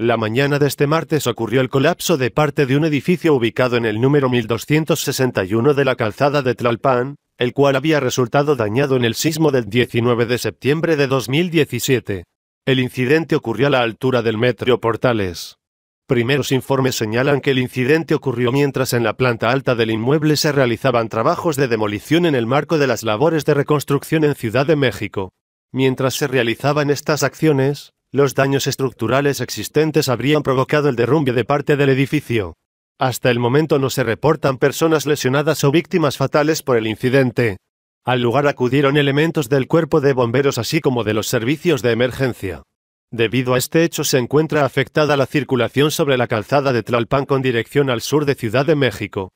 La mañana de este martes ocurrió el colapso de parte de un edificio ubicado en el número 1261 de la calzada de Tlalpan, el cual había resultado dañado en el sismo del 19 de septiembre de 2017. El incidente ocurrió a la altura del metro Portales. Primeros informes señalan que el incidente ocurrió mientras en la planta alta del inmueble se realizaban trabajos de demolición en el marco de las labores de reconstrucción en Ciudad de México. Mientras se realizaban estas acciones, los daños estructurales existentes habrían provocado el derrumbe de parte del edificio. Hasta el momento no se reportan personas lesionadas o víctimas fatales por el incidente. Al lugar acudieron elementos del cuerpo de bomberos así como de los servicios de emergencia. Debido a este hecho se encuentra afectada la circulación sobre la calzada de Tlalpan con dirección al sur de Ciudad de México.